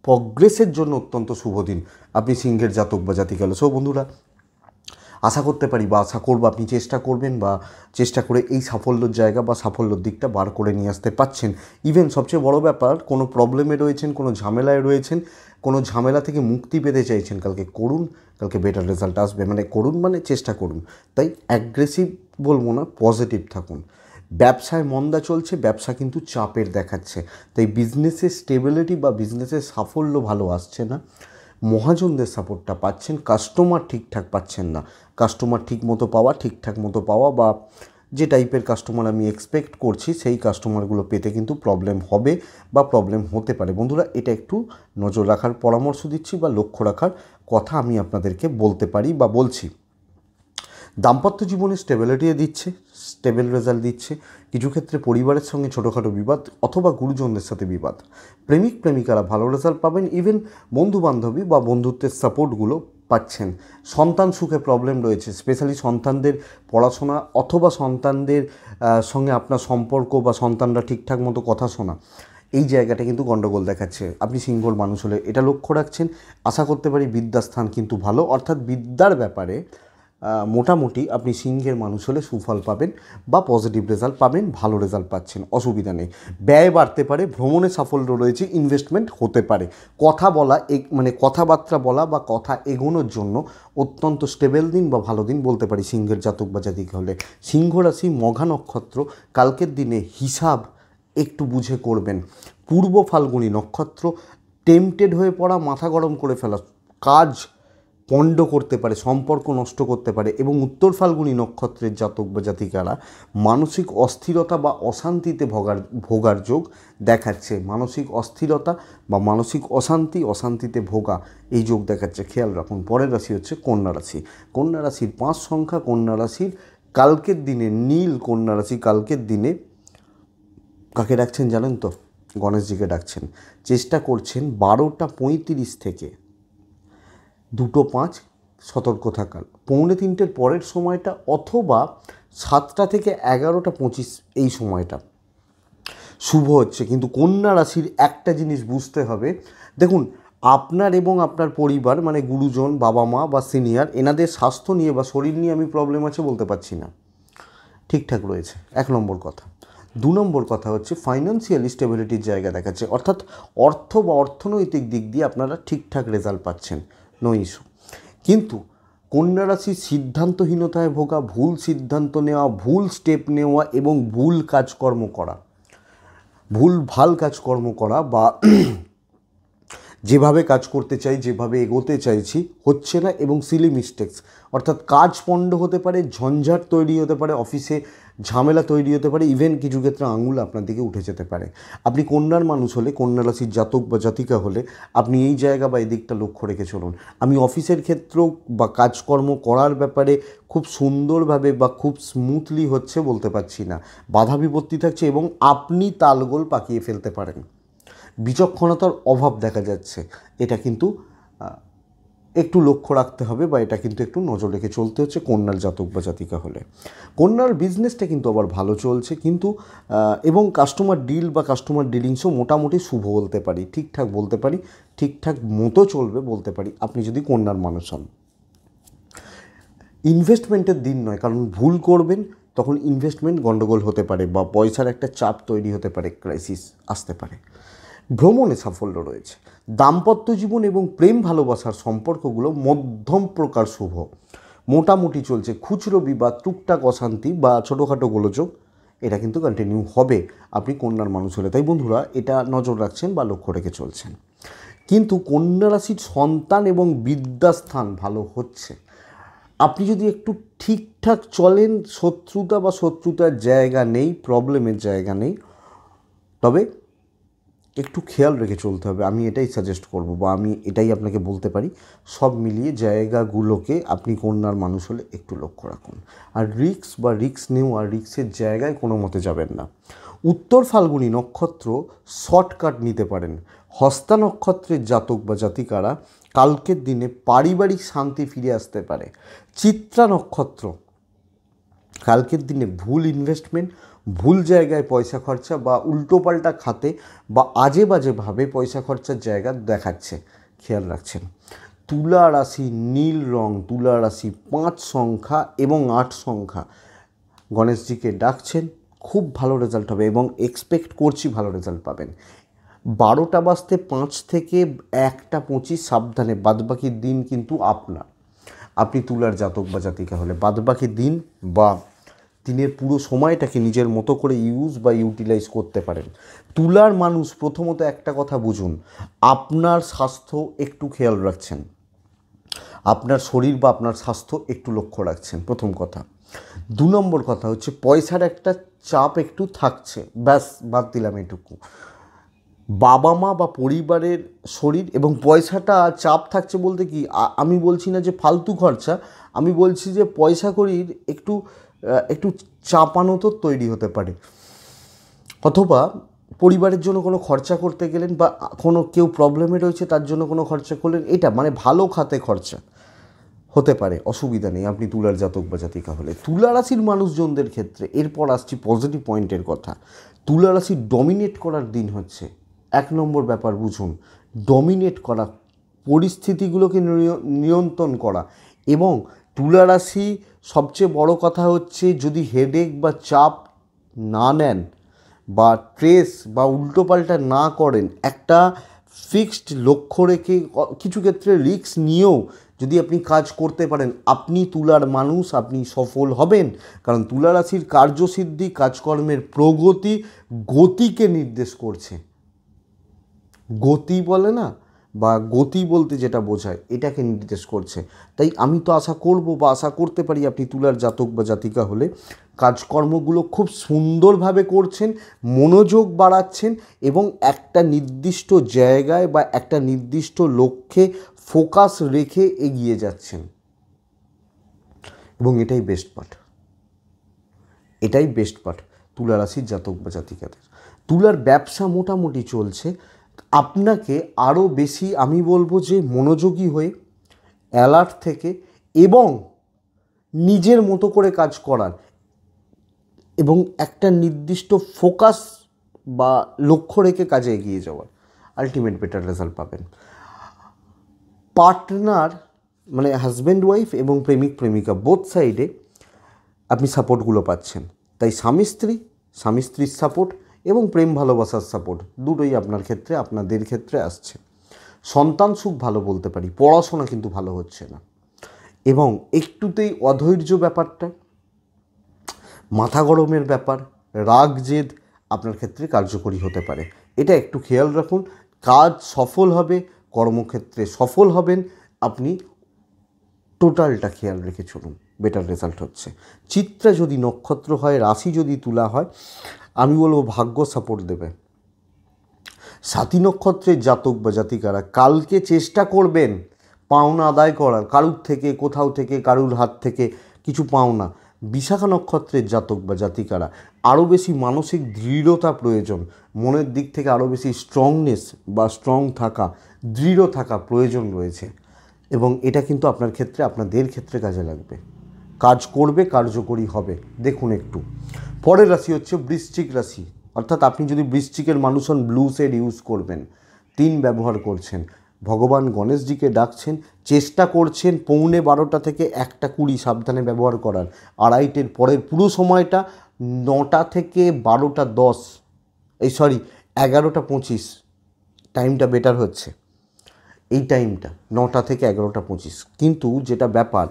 প্রগ্রেসের জন্য অত্যন্ত শুভ দিন আপনি সিংহের জাতক বা জাতিকা সো বন্ধুরা আশা করতে পারি বা আশা করবো আপনি চেষ্টা করবেন বা চেষ্টা করে এই সাফল্যর জায়গা বা সাফল্যর দিকটা বার করে নিয়ে আসতে পাচ্ছেন ইভেন সবচেয়ে বড় ব্যাপার কোনো প্রবলেমে রয়েছেন কোনো ঝামেলায় রয়েছেন কোনো ঝামেলা থেকে মুক্তি পেতে চাইছেন কালকে করুন কালকে বেটার রেজাল্ট আসবে মানে করুন মানে চেষ্টা করুন তাই অ্যাগ্রেসিভ বলবো না পজিটিভ থাকুন ব্যবসায় মন্দা চলছে ব্যবসা কিন্তু চাপের দেখাচ্ছে তাই বিজনেসের স্টেবিলিটি বা বিজনেসের সাফল্য ভালো আসছে না মহাজনদের সাপোর্টটা পাচ্ছেন কাস্টমার ঠিকঠাক পাচ্ছেন না কাস্টমার ঠিক মতো পাওয়া ঠিকঠাক মতো পাওয়া বা যে টাইপের কাস্টমার আমি এক্সপেক্ট করছি সেই কাস্টমারগুলো পেতে কিন্তু প্রবলেম হবে বা প্রবলেম হতে পারে বন্ধুরা এটা একটু নজর রাখার পরামর্শ দিচ্ছি বা লক্ষ্য রাখার কথা আমি আপনাদেরকে বলতে পারি বা বলছি দাম্পত্য জীবনে স্টেবিলিটি দিচ্ছে স্টেবল রেজাল্ট দিচ্ছে কিছু ক্ষেত্রে পরিবারের সঙ্গে ছোটোখাটো বিবাদ অথবা গুরুজনদের সাথে বিবাদ প্রেমিক প্রেমিকারা ভালো রেজাল্ট পাবেন ইভেন বন্ধু বান্ধবী বা বন্ধুত্বের সাপোর্টগুলো পাচ্ছেন সন্তান সুখে প্রবলেম রয়েছে স্পেশালি সন্তানদের পড়াশোনা অথবা সন্তানদের সঙ্গে আপনার সম্পর্ক বা সন্তানরা ঠিকঠাক মতো কথা শোনা এই জায়গাটা কিন্তু গণ্ডগোল দেখাচ্ছে আপনি সিঙ্গল মানুষ হলে এটা লক্ষ্য রাখছেন আশা করতে পারি বিদ্যাস্থান কিন্তু ভালো অর্থাৎ বিদ্যার ব্যাপারে মোটামুটি আপনি সিংহের মানুষ হলে সুফল পাবেন বা পজিটিভ রেজাল্ট পাবেন ভালো রেজাল্ট পাচ্ছেন অসুবিধা নেই ব্যয় বাড়তে পারে ভ্রমণে সাফল্য রয়েছে ইনভেস্টমেন্ট হতে পারে কথা বলা মানে কথাবার্তা বলা বা কথা এগোনোর জন্য অত্যন্ত স্টেবেল দিন বা ভালো দিন বলতে পারি সিংহের জাতক বা জাতিকে হলে সিংহ রাশি মঘা নক্ষত্র কালকের দিনে হিসাব একটু বুঝে করবেন পূর্ব ফাল্গুনী নক্ষত্র টেম্পটেড হয়ে পড়া মাথা গরম করে ফেলা কাজ পণ্ড করতে পারে সম্পর্ক নষ্ট করতে পারে এবং উত্তর ফাল্গুনী নক্ষত্রের জাতক বা জাতিকারা মানসিক অস্থিরতা বা অশান্তিতে ভোগার ভোগার যোগ দেখাচ্ছে মানসিক অস্থিরতা বা মানসিক অশান্তি অশান্তিতে ভোগা এই যোগ দেখাচ্ছে খেয়াল রাখুন পরের রাশি হচ্ছে কন্যা রাশি কন্যা রাশির পাঁচ সংখ্যা কন্যা রাশির কালকের দিনে নীল কন্যা রাশি কালকের দিনে কাকে ডাকছেন জানেন তো গণেশজিকে ডাকছেন চেষ্টা করছেন বারোটা পঁয়ত্রিশ থেকে দুটো পাঁচ সতর্ক থাকার পৌনে তিনটের পরের সময়টা অথবা সাতটা থেকে এগারোটা পঁচিশ এই সময়টা শুভ হচ্ছে কিন্তু কন্যা রাশির একটা জিনিস বুঝতে হবে দেখুন আপনার এবং আপনার পরিবার মানে গুরুজন বাবা মা বা সিনিয়র এনাদের স্বাস্থ্য নিয়ে বা শরীর নিয়ে আমি প্রবলেম আছে বলতে পারছি না ঠিকঠাক রয়েছে এক নম্বর কথা দু নম্বর কথা হচ্ছে ফাইন্যান্সিয়াল স্টেবিলিটির জায়গা দেখাচ্ছে অর্থাৎ অর্থ বা অর্থনৈতিক দিক দিয়ে আপনারা ঠিকঠাক রেজাল্ট পাচ্ছেন নো ইস্যু কিন্তু কন্যা রাশি সিদ্ধান্তহীনতায় ভোগা ভুল সিদ্ধান্ত নেওয়া ভুল স্টেপ নেওয়া এবং ভুল কাজকর্ম করা ভুল ভাল কাজকর্ম করা বা যেভাবে কাজ করতে চাই যেভাবে এগোতে চাইছি হচ্ছে না এবং সিলি মিস্টেক্স অর্থাৎ কাজ পণ্ড হতে পারে ঝঞ্ঝাট তৈরি হতে পারে অফিসে ঝামেলা তৈরি হতে পারে ইভেন কিছু ক্ষেত্রে আঙুল আপনার দিকে উঠে যেতে পারে আপনি কন্যার মানুষ হলে কন্যা রাশির জাতক বা জাতিকা হলে আপনি এই জায়গা বা এই দিকটা লক্ষ্য রেখে চলুন আমি অফিসের ক্ষেত্রেও বা কাজকর্ম করার ব্যাপারে খুব সুন্দরভাবে বা খুব স্মুথলি হচ্ছে বলতে পারছি না বাধা বিপত্তি থাকছে এবং আপনি তালগোল পাকিয়ে ফেলতে পারেন বিচক্ষণতার অভাব দেখা যাচ্ছে এটা কিন্তু একটু লক্ষ্য রাখতে হবে বা এটা কিন্তু একটু নজর রেখে চলতে হচ্ছে কন্যার জাতক বা জাতিকা হলে কন্যার বিজনেসটা কিন্তু আবার ভালো চলছে কিন্তু এবং কাস্টমার ডিল বা কাস্টমার ডিলিংসও মোটামুটি শুভ বলতে পারি ঠিকঠাক বলতে পারি ঠিকঠাক মতো চলবে বলতে পারি আপনি যদি কন্যার মানুষ হন ইনভেস্টমেন্টের দিন নয় কারণ ভুল করবেন তখন ইনভেস্টমেন্ট গণ্ডগোল হতে পারে বা পয়সার একটা চাপ তৈরি হতে পারে ক্রাইসিস আসতে পারে ভ্রমণে সাফল্য রয়েছে দাম্পত্য জীবন এবং প্রেম ভালোবাসার সম্পর্কগুলো মধ্যম প্রকার শুভ মোটামুটি চলছে খুচরো বিবাদ টুকটাক অশান্তি বা ছোটোখাটো গোলযোগ এটা কিন্তু কন্টিনিউ হবে আপনি কন্যার মানুষ হলে তাই বন্ধুরা এটা নজর রাখছেন বা লক্ষ্য রেখে চলছেন কিন্তু কন্যা রাশির সন্তান এবং বিদ্যাস্থান ভালো হচ্ছে আপনি যদি একটু ঠিকঠাক চলেন শত্রুতা বা শত্রুতার জায়গা নেই প্রবলেমের জায়গা নেই তবে একটু খেয়াল রেখে চলতে হবে আমি এটাই সাজেস্ট করব বা আমি এটাই আপনাকে বলতে পারি সব মিলিয়ে জায়গাগুলোকে আপনি কন্যার মানুষ হলে একটু লক্ষ্য রাখুন আর রিক্স বা রিক্স নেওয়া রিক্সের জায়গায় কোনো মতে যাবেন না উত্তর ফাল্গুনী নক্ষত্র শর্টকাট নিতে পারেন হস্তা নক্ষত্রের জাতক বা জাতিকারা কালকের দিনে পারিবারিক শান্তি ফিরে আসতে পারে চিত্রা নক্ষত্র কালকের দিনে ভুল ইনভেস্টমেন্ট ভুল জায়গায় পয়সা খরচা বা উল্টোপাল্টা খাতে বা আজে বাজেভাবে পয়সা খরচার জায়গা দেখাচ্ছে খেয়াল রাখছেন তুলা রাশি নীল রং তুলা রাশি পাঁচ সংখ্যা এবং আট সংখ্যা গণেশজিকে ডাকছেন খুব ভালো রেজাল্ট হবে এবং এক্সপেক্ট করছি ভালো রেজাল্ট পাবেন বারোটা বাজতে পাঁচ থেকে একটা পঁচিশ সাবধানে বাদবাকি দিন কিন্তু আপনার আপনি তুলার জাতক বা জাতিকা হলে বাদবাকি দিন বা দিনের পুরো সময়টাকে নিজের মতো করে ইউজ বা ইউটিলাইজ করতে পারেন তুলার মানুষ প্রথমত একটা কথা বুঝুন আপনার স্বাস্থ্য একটু খেয়াল রাখছেন আপনার শরীর বা আপনার স্বাস্থ্য একটু লক্ষ্য রাখছেন প্রথম কথা দু নম্বর কথা হচ্ছে পয়সার একটা চাপ একটু থাকছে ব্যাস বাদ দিলাম এটুকু বাবা মা বা পরিবারের শরীর এবং পয়সাটা চাপ থাকছে বলতে কি আমি বলছি না যে ফালতু খরচা আমি বলছি যে পয়সা করির একটু একটু চাপানো তো তৈরি হতে পারে অথবা পরিবারের জন্য কোনো খরচা করতে গেলেন বা কোনো কেউ প্রবলেমে রয়েছে তার জন্য কোনো খরচা করলেন এটা মানে ভালো খাতে খরচা হতে পারে অসুবিধা নেই আপনি তুলার জাতক বা জাতিকা হলে তুলা রাশির মানুষজনদের ক্ষেত্রে এরপর আসছি পজিটিভ পয়েন্টের কথা তুলা ডমিনেট করার দিন হচ্ছে এক নম্বর ব্যাপার বুঝুন ডমিনেট করা পরিস্থিতিগুলোকে নিয়ন্ত্রণ করা এবং তুলা রাশি সবচেয়ে বড় কথা হচ্ছে যদি হেডেক বা চাপ না নেন বা ট্রেস বা উল্টোপাল্টা না করেন একটা ফিক্সড লক্ষ্য রেখে কিছু ক্ষেত্রে রিস্ক নিয়েও যদি আপনি কাজ করতে পারেন আপনি তুলার মানুষ আপনি সফল হবেন কারণ তুলা রাশির কার্যসিদ্ধি কাজকর্মের প্রগতি গতিকে নির্দেশ করছে গতি বলে না বা গতি বলতে যেটা বোঝায় এটাকে নির্দেশ করছে তাই আমি তো আশা করব বা আশা করতে পারি আপনি তুলার জাতক বা জাতিকা হলে কাজকর্মগুলো খুব সুন্দরভাবে করছেন মনোযোগ বাড়াচ্ছেন এবং একটা নির্দিষ্ট জায়গায় বা একটা নির্দিষ্ট লক্ষ্যে ফোকাস রেখে এগিয়ে যাচ্ছেন এবং এটাই বেস্ট পার্ট এটাই বেস্ট পার্ট তুলা রাশির জাতক বা জাতিকাদের তুলার ব্যবসা মোটামুটি চলছে আপনাকে আরও বেশি আমি বলবো যে মনোযোগী হয়ে অ্যালার্ট থেকে এবং নিজের মতো করে কাজ করার এবং একটা নির্দিষ্ট ফোকাস বা লক্ষ্য রেখে কাজে এগিয়ে যাওয়ার আলটিমেট বেটার রেজাল্ট পাবেন পার্টনার মানে হাজব্যান্ড ওয়াইফ এবং প্রেমিক প্রেমিকা বোথ সাইডে আপনি সাপোর্টগুলো পাচ্ছেন তাই স্বামী স্ত্রী স্বামী স্ত্রীর সাপোর্ট এবং প্রেম ভালোবাসার সাপোর্ট দুটোই আপনার ক্ষেত্রে আপনাদের ক্ষেত্রে আসছে সন্তান সুখ ভালো বলতে পারি পড়াশোনা কিন্তু ভালো হচ্ছে না এবং একটুতেই অধৈর্য ব্যাপারটা মাথা গরমের ব্যাপার রাগ জেদ আপনার ক্ষেত্রে কার্যকরী হতে পারে এটা একটু খেয়াল রাখুন কাজ সফল হবে কর্মক্ষেত্রে সফল হবেন আপনি টোটালটা খেয়াল রেখে চলুন বেটার রেজাল্ট হচ্ছে চিত্রা যদি নক্ষত্র হয় রাশি যদি তুলা হয় আমি বলবো ভাগ্য সাপোর্ট দেবে সাথী নক্ষত্রের জাতক বা জাতিকারা কালকে চেষ্টা করবেন পাওনা আদায় করার কারুর থেকে কোথাও থেকে কারুর হাত থেকে কিছু পাওনা বিশাখা নক্ষত্রের জাতক বা জাতিকারা আরও বেশি মানসিক দৃঢ়তা প্রয়োজন মনের দিক থেকে আরও বেশি স্ট্রংনেস বা স্ট্রং থাকা দৃঢ় থাকা প্রয়োজন রয়েছে এবং এটা কিন্তু আপনার ক্ষেত্রে আপনাদের ক্ষেত্রে কাজে লাগবে কাজ করবে কার্যকরী হবে দেখুন একটু পরের রাশি হচ্ছে বৃশ্চিক রাশি অর্থাৎ আপনি যদি বৃশ্চিকের মানুষ হন ব্লু সেড ইউজ করবেন তিন ব্যবহার করছেন ভগবান গণেশজিকে ডাকছেন চেষ্টা করছেন পৌনে বারোটা থেকে একটা কুড়ি সাবধানে ব্যবহার করার আড়াইটের পরের পুরো সময়টা নটা থেকে বারোটা দশ এই সরি এগারোটা পঁচিশ টাইমটা বেটার হচ্ছে এই টাইমটা নটা থেকে এগারোটা পঁচিশ কিন্তু যেটা ব্যাপার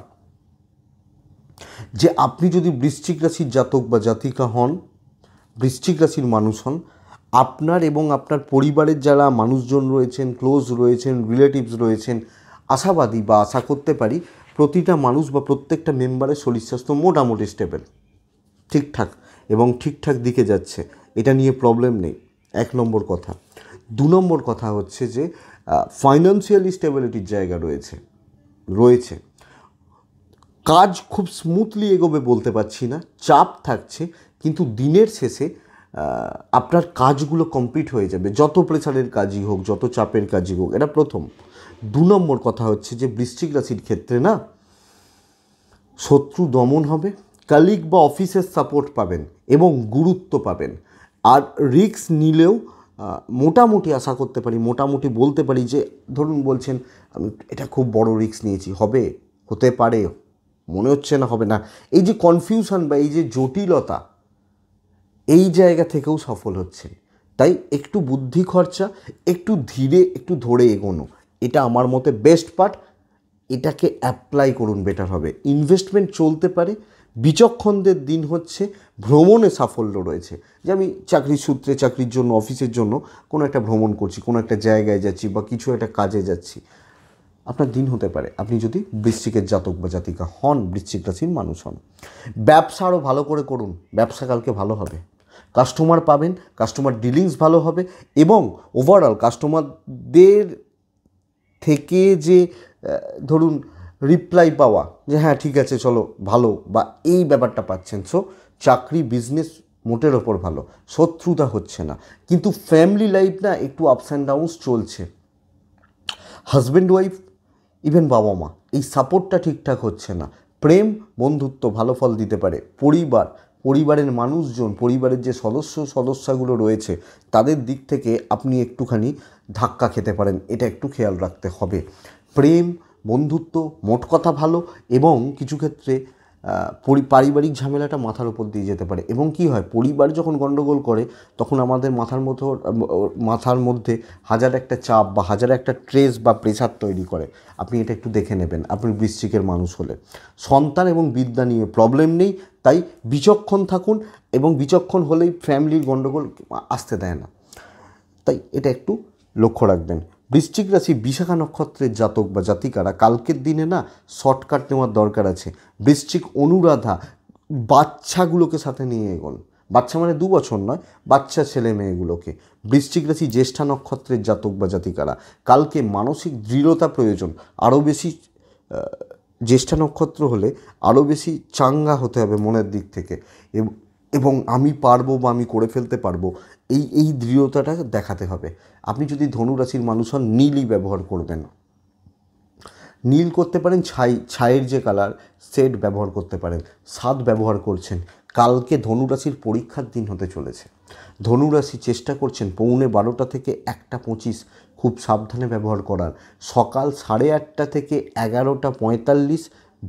যে আপনি যদি বৃশ্চিক রাশির জাতক বা জাতিকা হন বৃশ্চিক রাশির মানুষ হন আপনার এবং আপনার পরিবারের যারা মানুষজন রয়েছেন ক্লোজ রয়েছেন রিলেটিভস রয়েছেন আশাবাদী বা আশা করতে পারি প্রতিটা মানুষ বা প্রত্যেকটা মেম্বারের শরীর স্বাস্থ্য মোটামুটি স্টেবেল ঠিকঠাক এবং ঠিকঠাক দিকে যাচ্ছে এটা নিয়ে প্রবলেম নেই এক নম্বর কথা দু নম্বর কথা হচ্ছে যে ফাইন্যান্সিয়ালি স্টেবিলিটির জায়গা রয়েছে রয়েছে কাজ খুব স্মুথলি এগোবে বলতে পারছি না চাপ থাকছে কিন্তু দিনের শেষে আপনার কাজগুলো কমপ্লিট হয়ে যাবে যত প্রেসারের কাজই হোক যত চাপের কাজই হোক এটা প্রথম দু নম্বর কথা হচ্ছে যে বৃষ্টিক রাশির ক্ষেত্রে না শত্রু দমন হবে কালিগ বা অফিসের সাপোর্ট পাবেন এবং গুরুত্ব পাবেন আর রিক্স নিলেও মোটামুটি আশা করতে পারি মোটামুটি বলতে পারি যে ধরুন বলছেন আমি এটা খুব বড় রিক্স নিয়েছি হবে হতে পারে মনে হচ্ছে না হবে না এই যে কনফিউশন বা এই যে জটিলতা এই জায়গা থেকেও সফল হচ্ছেন তাই একটু বুদ্ধি খরচা একটু ধীরে একটু ধরে এগোনো এটা আমার মতে বেস্ট পার্ট এটাকে অ্যাপ্লাই করুন বেটার হবে ইনভেস্টমেন্ট চলতে পারে বিচক্ষণদের দিন হচ্ছে ভ্রমণে সাফল্য রয়েছে যে আমি চাকরির সূত্রে চাকরির জন্য অফিসের জন্য কোনো একটা ভ্রমণ করছি কোনো একটা জায়গায় যাচ্ছি বা কিছু একটা কাজে যাচ্ছি আপনার দিন হতে পারে আপনি যদি বৃশ্চিকের জাতক বা জাতিকা হন বৃশ্চিক রাশির মানুষ হন ব্যবসা আরও ভালো করে করুন ব্যবসা কালকে ভালো হবে কাস্টমার পাবেন কাস্টমার ডিলিংস ভালো হবে এবং ওভারঅল কাস্টমারদের থেকে যে ধরুন রিপ্লাই পাওয়া যে হ্যাঁ ঠিক আছে চলো ভালো বা এই ব্যাপারটা পাচ্ছেন সো চাকরি বিজনেস মোটের ওপর ভালো শত্রুতা হচ্ছে না কিন্তু ফ্যামিলি লাইফ না একটু আপস অ্যান্ড ডাউনস চলছে হাজব্যান্ড ওয়াইফ ইভেন বাবা মা এই সাপোর্টটা ঠিকঠাক হচ্ছে না প্রেম বন্ধুত্ব ভালো ফল দিতে পারে পরিবার পরিবারের মানুষজন পরিবারের যে সদস্য সদস্যগুলো রয়েছে তাদের দিক থেকে আপনি একটুখানি ধাক্কা খেতে পারেন এটা একটু খেয়াল রাখতে হবে প্রেম বন্ধুত্ব মোট কথা ভালো এবং কিছু ক্ষেত্রে পারিবারিক ঝামেলাটা মাথার ওপর দিয়ে যেতে পারে এবং কি হয় পরিবার যখন গণ্ডগোল করে তখন আমাদের মাথার মতো মাথার মধ্যে হাজার একটা চাপ বা হাজার একটা ট্রেস বা প্রেসার তৈরি করে আপনি এটা একটু দেখে নেবেন আপনি বৃশ্চিকের মানুষ হলে সন্তান এবং বিদ্যা নিয়ে প্রবলেম নেই তাই বিচক্ষণ থাকুন এবং বিচক্ষণ হলেই ফ্যামিলির গণ্ডগোল আসতে দেয় না তাই এটা একটু লক্ষ্য রাখবেন বৃশ্চিক রাশি বিশাখা নক্ষত্রের জাতক বা জাতিকারা কালকের দিনে না শর্টকাট নেওয়ার দরকার আছে বৃশ্চিক অনুরাধা বাচ্চাগুলোকে সাথে নিয়ে এগোন বাচ্চা মানে দু বছর নয় বাচ্চা ছেলে মেয়েগুলোকে বৃশ্চিক রাশি জ্যেষ্ঠা নক্ষত্রের জাতক বা জাতিকারা কালকে মানসিক দৃঢ়তা প্রয়োজন আরও বেশি জ্যেষ্ঠা নক্ষত্র হলে আরও বেশি চাঙ্গা হতে হবে মনের দিক থেকে এবং আমি পারবো বা আমি করে ফেলতে পারবো এই এই দৃঢ়তাটা দেখাতে হবে আপনি যদি ধনুরাশির মানুষ হন নীলই ব্যবহার করবেন নীল করতে পারেন ছাই ছাইয়ের যে কালার সেট ব্যবহার করতে পারেন স্বাদ ব্যবহার করছেন কালকে ধনুরাশির পরীক্ষার দিন হতে চলেছে ধনুরাশি চেষ্টা করছেন পৌনে বারোটা থেকে একটা পঁচিশ খুব সাবধানে ব্যবহার করার সকাল সাড়ে আটটা থেকে এগারোটা পঁয়তাল্লিশ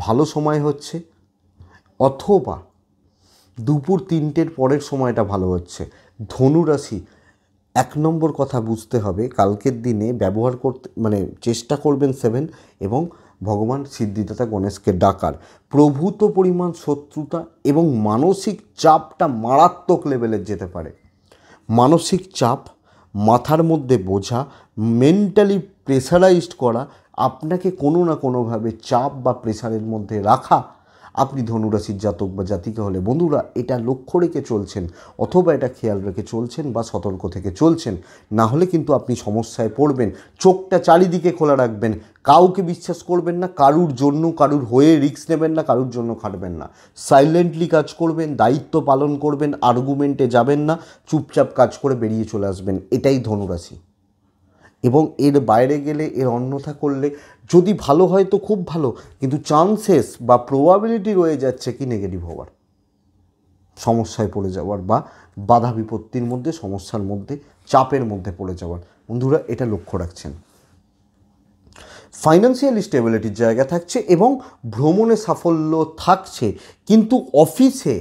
ভালো সময় হচ্ছে অথবা দুপুর তিনটের পরের সময়টা ভালো হচ্ছে ধনুরাশি এক নম্বর কথা বুঝতে হবে কালকের দিনে ব্যবহার করতে মানে চেষ্টা করবেন সেভেন এবং ভগবান সিদ্ধিদাতা গণেশকে ডাকার প্রভূত পরিমাণ শত্রুতা এবং মানসিক চাপটা মারাত্মক লেভেলের যেতে পারে মানসিক চাপ মাথার মধ্যে বোঝা মেন্টালি প্রেশারাইজড করা আপনাকে কোনো না কোনোভাবে চাপ বা প্রেশারের মধ্যে রাখা আপনি ধনুরাশির জাতক বা জাতিকা হলে বন্ধুরা এটা লক্ষ্য রেখে চলছেন অথবা এটা খেয়াল রেখে চলছেন বা সতর্ক থেকে চলছেন না হলে কিন্তু আপনি সমস্যায় পড়বেন চোখটা চারিদিকে খোলা রাখবেন কাউকে বিশ্বাস করবেন না কারুর জন্য কারুর হয়ে রিস্ক নেবেন না কারুর জন্য খাটবেন না সাইলেন্টলি কাজ করবেন দায়িত্ব পালন করবেন আর্গুমেন্টে যাবেন না চুপচাপ কাজ করে বেরিয়ে চলে আসবেন এটাই ধনুরাশি এবং এর বাইরে গেলে এর অন্যথা করলে যদি ভালো হয় তো খুব ভালো কিন্তু চান্সেস বা প্রবাবিলিটি রয়ে যাচ্ছে কি নেগেটিভ হওয়ার সমস্যায় পড়ে যাওয়ার বা বাধা বিপত্তির মধ্যে সমস্যার মধ্যে চাপের মধ্যে পড়ে যাওয়ার বন্ধুরা এটা লক্ষ্য রাখছেন ফাইন্যান্সিয়াল স্টেবিলিটির জায়গা থাকছে এবং ভ্রমণে সাফল্য থাকছে কিন্তু অফিসে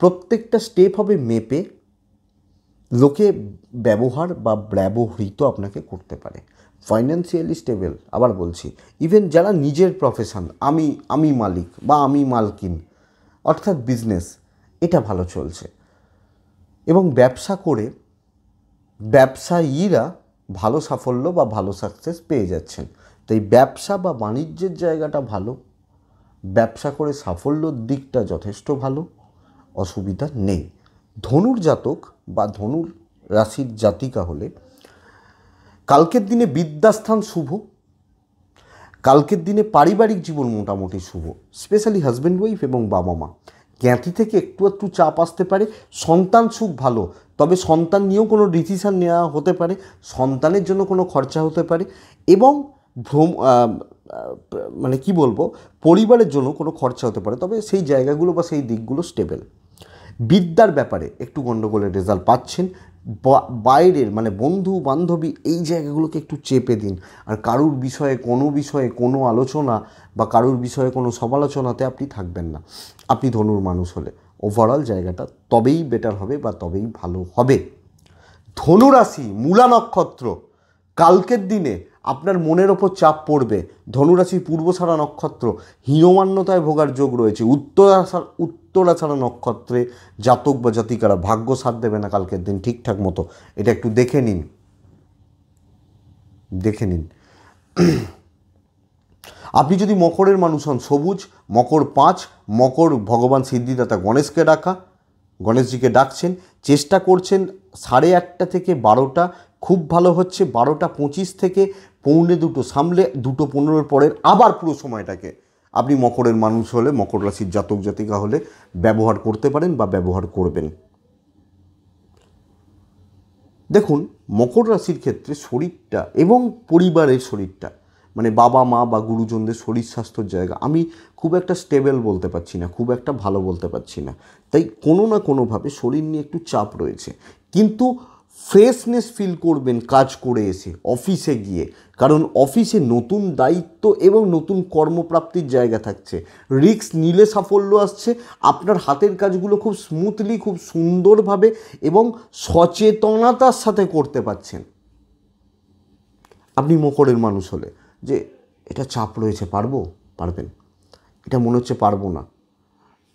প্রত্যেকটা স্টেপ হবে মেপে লোকে ব্যবহার বা ব্যবহৃত আপনাকে করতে পারে ফাইন্যান্সিয়ালি স্টেবেল আবার বলছি ইভেন যারা নিজের প্রফেশন আমি আমি মালিক বা আমি মালকিন অর্থাৎ বিজনেস এটা ভালো চলছে এবং ব্যবসা করে ব্যবসায়ীরা ভালো সাফল্য বা ভালো সাকসেস পেয়ে যাচ্ছেন তাই ব্যবসা বা বাণিজ্যের জায়গাটা ভালো ব্যবসা করে সাফল্যর দিকটা যথেষ্ট ভালো অসুবিধা নেই ধনুর জাতক বা ধনুর রাশির জাতিকা হলে কালকের দিনে বিদ্যাস্থান শুভ কালকের দিনে পারিবারিক জীবন মোটামুটি শুভ স্পেশালি হাজব্যান্ড ওয়াইফ এবং বাবা মা জ্ঞাতি থেকে একটু একটু চাপ আসতে পারে সন্তান সুখ ভালো তবে সন্তান নিয়েও কোনো ডিসিশান নেওয়া হতে পারে সন্তানের জন্য কোনো খরচা হতে পারে এবং ভ্রম মানে কি বলবো পরিবারের জন্য কোনো খরচা হতে পারে তবে সেই জায়গাগুলো বা সেই দিকগুলো স্টেবেল বিদ্যার ব্যাপারে একটু গণ্ডগোলের রেজাল্ট পাচ্ছেন বাইরের মানে বন্ধু বান্ধবী এই জায়গাগুলোকে একটু চেপে দিন আর কারুর বিষয়ে কোনো বিষয়ে কোনো আলোচনা বা কারুর বিষয়ে কোনো সমালোচনাতে আপনি থাকবেন না আপনি ধনুর মানুষ হলে ওভারঅল জায়গাটা তবেই বেটার হবে বা তবেই ভালো হবে ধনুরাশি মূলা নক্ষত্র কালকের দিনে আপনার মনের ওপর চাপ পড়বে ধনুরাশির পূর্বসারা নক্ষত্র হীনমান্যতায় ভোগার যোগ রয়েছে উত্তরা উত্তরাছাড়া নক্ষত্রে জাতক বা জাতিকারা ভাগ্য সাথ দেবে না কালকের দিন ঠিকঠাক মতো এটা একটু দেখে নিন দেখে নিন আপনি যদি মকরের মানুষ হন সবুজ মকর পাঁচ মকর ভগবান সিদ্ধিদাতা গণেশকে ডাকা গণেশজিকে ডাকছেন চেষ্টা করছেন সাড়ে আটটা থেকে বারোটা খুব ভালো হচ্ছে বারোটা পঁচিশ থেকে পৌনে দুটো সামলে দুটো পনেরোর পরের আবার পুরো সময়টাকে আপনি মকরের মানুষ হলে মকর রাশির জাতক জাতিকা হলে ব্যবহার করতে পারেন বা ব্যবহার করবেন দেখুন মকর রাশির ক্ষেত্রে শরীরটা এবং পরিবারের শরীরটা মানে বাবা মা বা গুরুজনদের শরীর স্বাস্থ্যর জায়গা আমি খুব একটা স্টেবল বলতে পারছি না খুব একটা ভালো বলতে পারছি না তাই কোনো না কোনোভাবে শরীর নিয়ে একটু চাপ রয়েছে কিন্তু ফ্রেশনেস ফিল করবেন কাজ করে এসে অফিসে গিয়ে কারণ অফিসে নতুন দায়িত্ব এবং নতুন কর্মপ্রাপ্তির জায়গা থাকছে রিক্স নিলে সাফল্য আসছে আপনার হাতের কাজগুলো খুব স্মুথলি খুব সুন্দরভাবে এবং সচেতনতার সাথে করতে পারছেন আপনি মকরের মানুষ হলে যে এটা চাপ রয়েছে পারবো পারবেন এটা মনে হচ্ছে পারবো না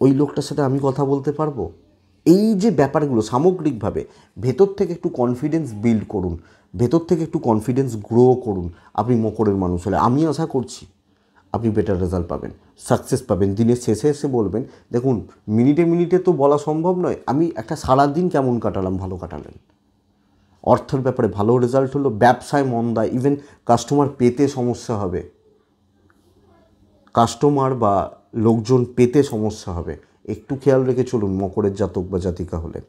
ওই লোকটার সাথে আমি কথা বলতে পারবো এই যে ব্যাপারগুলো সামগ্রিকভাবে ভেতর থেকে একটু কনফিডেন্স বিল্ড করুন ভেতর থেকে একটু কনফিডেন্স গ্রো করুন আপনি মকরের মানুষ হলে আমি আশা করছি আপনি বেটার রেজাল্ট পাবেন সাকসেস পাবেন দিনের শেষে এসে বলবেন দেখুন মিনিটে মিনিটে তো বলা সম্ভব নয় আমি একটা সারাদিন কেমন কাটালাম ভালো কাটালেন অর্থের ব্যাপারে ভালো রেজাল্ট হলো ব্যবসায় মন্দা ইভেন কাস্টমার পেতে সমস্যা হবে কাস্টমার বা লোকজন পেতে সমস্যা হবে একটু খেয়াল রেখে চলুন মকরের জাতক বা জাতিকা হলে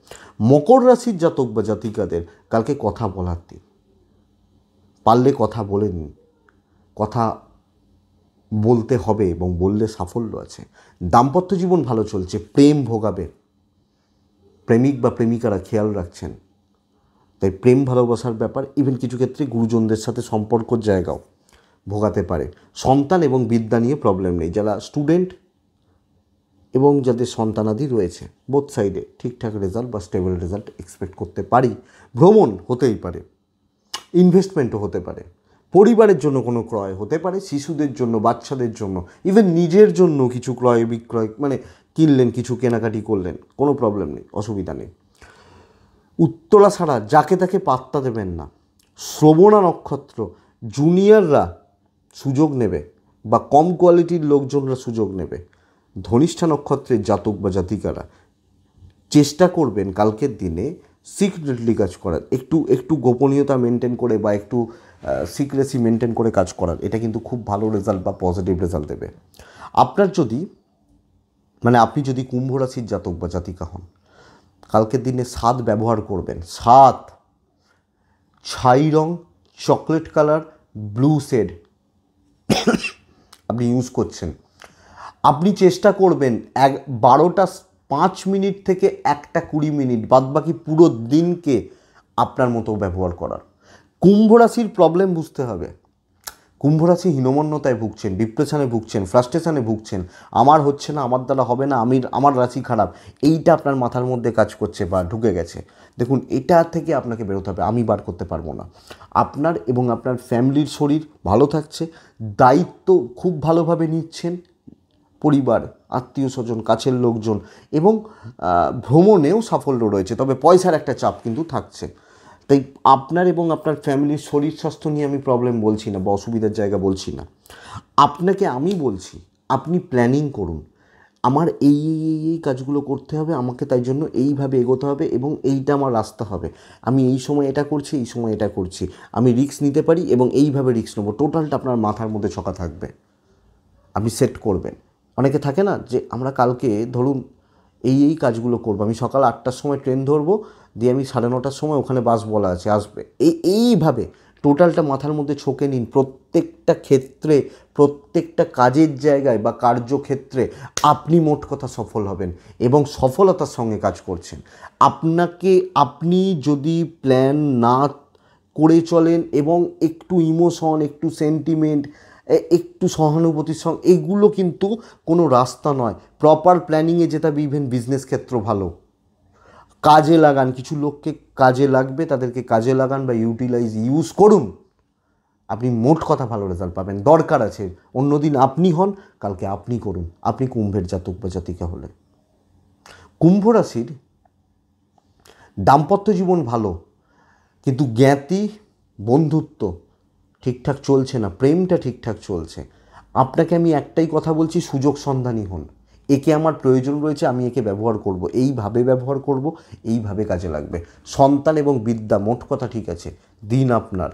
মকর রাশির জাতক বা জাতিকাদের কালকে কথা বলার দিন পারলে কথা বলে নিন কথা বলতে হবে এবং বললে সাফল্য আছে দাম্পত্য জীবন ভালো চলছে প্রেম ভোগাবে প্রেমিক বা প্রেমিকারা খেয়াল রাখছেন তাই প্রেম ভালোবাসার ব্যাপার ইভেন কিছু ক্ষেত্রে গুরুজনদের সাথে সম্পর্কর জায়গাও ভোগাতে পারে সন্তান এবং বিদ্যা নিয়ে প্রবলেম নেই যারা স্টুডেন্ট এবং যাদের সন্তানাদি রয়েছে বোথ সাইডে ঠিকঠাক রেজাল্ট বা স্টেবল রেজাল্ট এক্সপেক্ট করতে পারি ভ্রমণ হতেই পারে ইনভেস্টমেন্টও হতে পারে পরিবারের জন্য কোনো ক্রয় হতে পারে শিশুদের জন্য বাচ্চাদের জন্য ইভেন নিজের জন্য কিছু ক্রয় বিক্রয় মানে কিনলেন কিছু কেনাকাটি করলেন কোনো প্রবলেম নেই অসুবিধা নেই উত্তরা ছাড়া যাকে তাকে পাত্তা দেবেন না শ্রবণা নক্ষত্র জুনিয়ররা সুযোগ নেবে বা কম কোয়ালিটির লোকজনরা সুযোগ নেবে ধনিষ্ঠা নক্ষত্রের জাতক বা জাতিকারা চেষ্টা করবেন কালকের দিনে সিক্রেটলি কাজ করার একটু একটু গোপনীয়তা মেনটেন করে বা একটু সিক্রেসি মেনটেন করে কাজ করার এটা কিন্তু খুব ভালো রেজাল্ট বা পজিটিভ রেজাল্ট দেবে আপনার যদি মানে আপনি যদি কুম্ভ রাশির জাতক বা জাতিকা হন কালকের দিনে স্বাদ ব্যবহার করবেন স্বাদ ছাই রং চকলেট কালার ব্লু শেড আপনি ইউজ করছেন আপনি চেষ্টা করবেন এক বারোটা পাঁচ মিনিট থেকে একটা কুড়ি মিনিট বাদবাকি পুরো দিনকে আপনার মতো ব্যবহার করার কুম্ভ রাশির প্রবলেম বুঝতে হবে কুম্ভ রাশি হীনমন্যতায় ভুগছেন ডিপ্রেশনে ভুগছেন ফ্রাস্ট্রেশনে ভুগছেন আমার হচ্ছে না আমার দ্বারা হবে না আমি আমার রাশি খারাপ এইটা আপনার মাথার মধ্যে কাজ করছে বা ঢুকে গেছে দেখুন এটা থেকে আপনাকে বেরোতে হবে আমি বার করতে পারবো না আপনার এবং আপনার ফ্যামিলির শরীর ভালো থাকছে দায়িত্ব খুব ভালোভাবে নিচ্ছেন পরিবার আত্মীয় স্বজন কাছের লোকজন এবং ভ্রমণেও সাফল্য রয়েছে তবে পয়সার একটা চাপ কিন্তু থাকছে তাই আপনার এবং আপনার ফ্যামিলির শরীর স্বাস্থ্য নিয়ে আমি প্রবলেম বলছি না বা অসুবিধার জায়গা বলছি না আপনাকে আমি বলছি আপনি প্ল্যানিং করুন আমার এই এই এই কাজগুলো করতে হবে আমাকে তাই জন্য এইভাবে এগোতে হবে এবং এইটা আমার রাস্তা হবে আমি এই সময় এটা করছি এই সময় এটা করছি আমি রিস্ক নিতে পারি এবং এইভাবে রিস্ক নেবো টোটালটা আপনার মাথার মধ্যে ছকা থাকবে আপনি সেট করবেন অনেকে থাকে না যে আমরা কালকে ধরুন এই এই কাজগুলো করবো আমি সকাল আটটার সময় ট্রেন ধরবো দিয়ে আমি সাড়ে নটার সময় ওখানে বাস বলা আছে আসবে এই এইভাবে টোটালটা মাথার মধ্যে ছোকে নিন প্রত্যেকটা ক্ষেত্রে প্রত্যেকটা কাজের জায়গায় বা কার্যক্ষেত্রে আপনি মোট কথা সফল হবেন এবং সফলতার সঙ্গে কাজ করছেন আপনাকে আপনি যদি প্ল্যান না করে চলেন এবং একটু ইমোশন একটু সেন্টিমেন্ট একটু সহানুভূতির সঙ্গে এগুলো কিন্তু কোনো রাস্তা নয় প্রপার প্ল্যানিংয়ে যেটা ইভেন বিজনেস ক্ষেত্র ভালো কাজে লাগান কিছু লোককে কাজে লাগবে তাদেরকে কাজে লাগান বা ইউটিলাইজ ইউজ করুন আপনি মোট কথা ভালো রেজাল্ট পাবেন দরকার আছে অন্যদিন আপনি হন কালকে আপনি করুন আপনি কুম্ভের জাতক বা জাতিকা হলে কুম্ভ রাশির দাম্পত্য জীবন ভালো কিন্তু জ্ঞাতি বন্ধুত্ব ঠিকঠাক চলছে না প্রেমটা ঠিকঠাক চলছে আপনাকে আমি একটাই কথা বলছি সুযোগ সন্ধানী হন একে আমার প্রয়োজন রয়েছে আমি একে ব্যবহার করব এইভাবে ব্যবহার করব এইভাবে কাজে লাগবে সন্তান এবং বিদ্যা মোট কথা ঠিক আছে দিন আপনার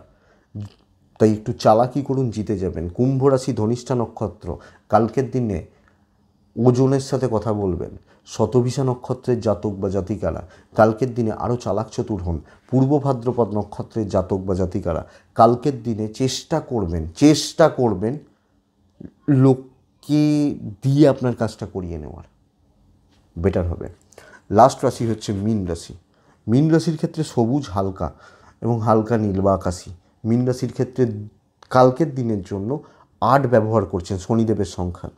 তাই একটু চালাকি করুন জিতে যাবেন কুম্ভ রাশি ধনিষ্ঠা নক্ষত্র কালকের দিনে ওজনের সাথে কথা বলবেন শতভিষা নক্ষত্রের জাতক বা জাতিকারা কালকের দিনে আরও চালাক চতুর হন পূর্ব ভাদ্রপদ নক্ষত্রের জাতক বা জাতিকারা কালকের দিনে চেষ্টা করবেন চেষ্টা করবেন লোককে দিয়ে আপনার কাজটা করিয়ে নেওয়ার বেটার হবে লাস্ট রাশি হচ্ছে মীন রাশি মীন রাশির ক্ষেত্রে সবুজ হালকা এবং হালকা নীল বা আকাশি মীন রাশির ক্ষেত্রে কালকের দিনের জন্য আট ব্যবহার করছেন শনিদেবের সংখ্যা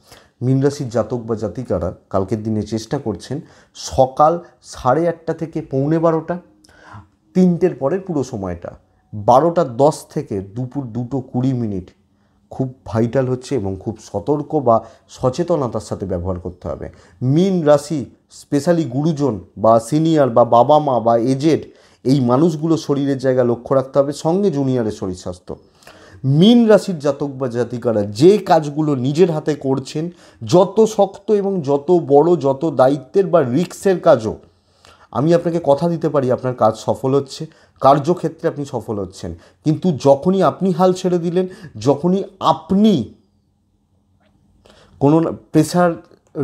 মীনরাশির জাতক বা জাতিকারা কালকের দিনে চেষ্টা করছেন সকাল সাড়ে আটটা থেকে পৌনে বারোটা তিনটের পরের পুরো সময়টা বারোটা দশ থেকে দুপুর দুটো কুড়ি মিনিট খুব ভাইটাল হচ্ছে এবং খুব সতর্ক বা সচেতনতার সাথে ব্যবহার করতে হবে মিন রাশি স্পেশালি গুরুজন বা সিনিয়র বা বাবা মা বা এজেড এই মানুষগুলো শরীরের জায়গা লক্ষ্য রাখতে হবে সঙ্গে জুনিয়রের শরীর স্বাস্থ্য মীন রাশির জাতক বা জাতিকারা যে কাজগুলো নিজের হাতে করছেন যত শক্ত এবং যত বড় যত দায়িত্বের বা রিক্সের কাজও আমি আপনাকে কথা দিতে পারি আপনার কাজ সফল হচ্ছে কার্যক্ষেত্রে আপনি সফল হচ্ছেন কিন্তু যখনই আপনি হাল ছেড়ে দিলেন যখনই আপনি কোনো প্রেশার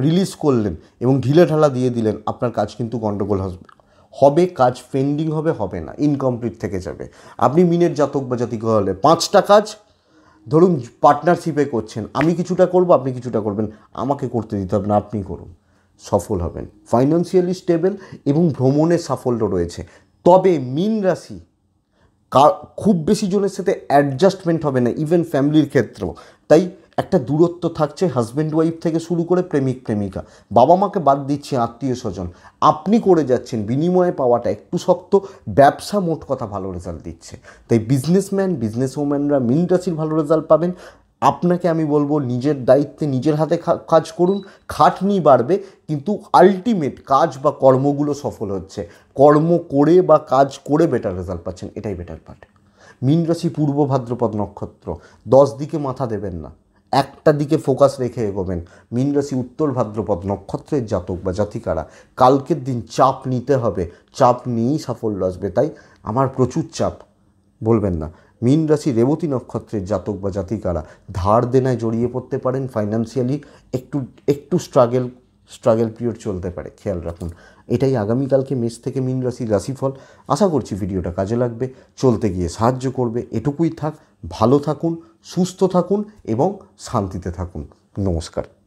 রিলিজ করলেন এবং ঢিলে ঢালা দিয়ে দিলেন আপনার কাজ কিন্তু গণ্ডগোল হবে কাজ পেন্ডিং হবে হবে না ইনকমপ্লিট থেকে যাবে আপনি মিনের জাতক বা জাতিক হলে পাঁচটা কাজ ধরুন পার্টনারশিপে করছেন আমি কিছুটা করব আপনি কিছুটা করবেন আমাকে করতে দিতে হবে না আপনি করুন সফল হবেন ফাইন্যান্সিয়ালি স্টেবল এবং ভ্রমণের সাফল্য রয়েছে তবে মিন রাশি খুব বেশি জনের সাথে অ্যাডজাস্টমেন্ট হবে না ইভেন ফ্যামিলির ক্ষেত্রেও তাই একটা দূরত্ব থাকছে হাজব্যান্ড ওয়াইফ থেকে শুরু করে প্রেমিক প্রেমিকা বাবা মাকে বাদ দিচ্ছে আত্মীয় স্বজন আপনি করে যাচ্ছেন বিনিময়ে পাওয়াটা একটু শক্ত ব্যবসা মোট কথা ভালো রেজাল্ট দিচ্ছে তাই বিজনেসম্যান বিজনেস ওম্যানরা মিন রাশির ভালো রেজাল্ট পাবেন আপনাকে আমি বলবো নিজের দায়িত্বে নিজের হাতে কাজ করুন খাটনি বাড়বে কিন্তু আলটিমেট কাজ বা কর্মগুলো সফল হচ্ছে কর্ম করে বা কাজ করে বেটার রেজাল্ট পাচ্ছেন এটাই বেটার পার্ট মীন রাশি পূর্ব ভাদ্রপদ নক্ষত্র দশ দিকে মাথা দেবেন না একটা দিকে ফোকাস রেখে এগোবেন মীন রাশি উত্তর ভাদ্রপদ নক্ষত্রের জাতক বা জাতিকারা কালকের দিন চাপ নিতে হবে চাপ নিয়েই সাফল্য আসবে তাই আমার প্রচুর চাপ বলবেন না মীন রাশি রেবতী নক্ষত্রের জাতক বা জাতিকারা ধার দেনায় জড়িয়ে পড়তে পারেন ফাইন্যান্সিয়ালি একটু একটু স্ট্রাগেল স্ট্রাগেল পিরিয়ড চলতে পারে খেয়াল রাখুন এটাই আগামীকালকে মেষ থেকে মীন রাশির রাশিফল আশা করছি ভিডিওটা কাজে লাগবে চলতে গিয়ে সাহায্য করবে এটুকুই থাক ভালো থাকুন সুস্থ থাকুন এবং শান্তিতে থাকুন নমস্কার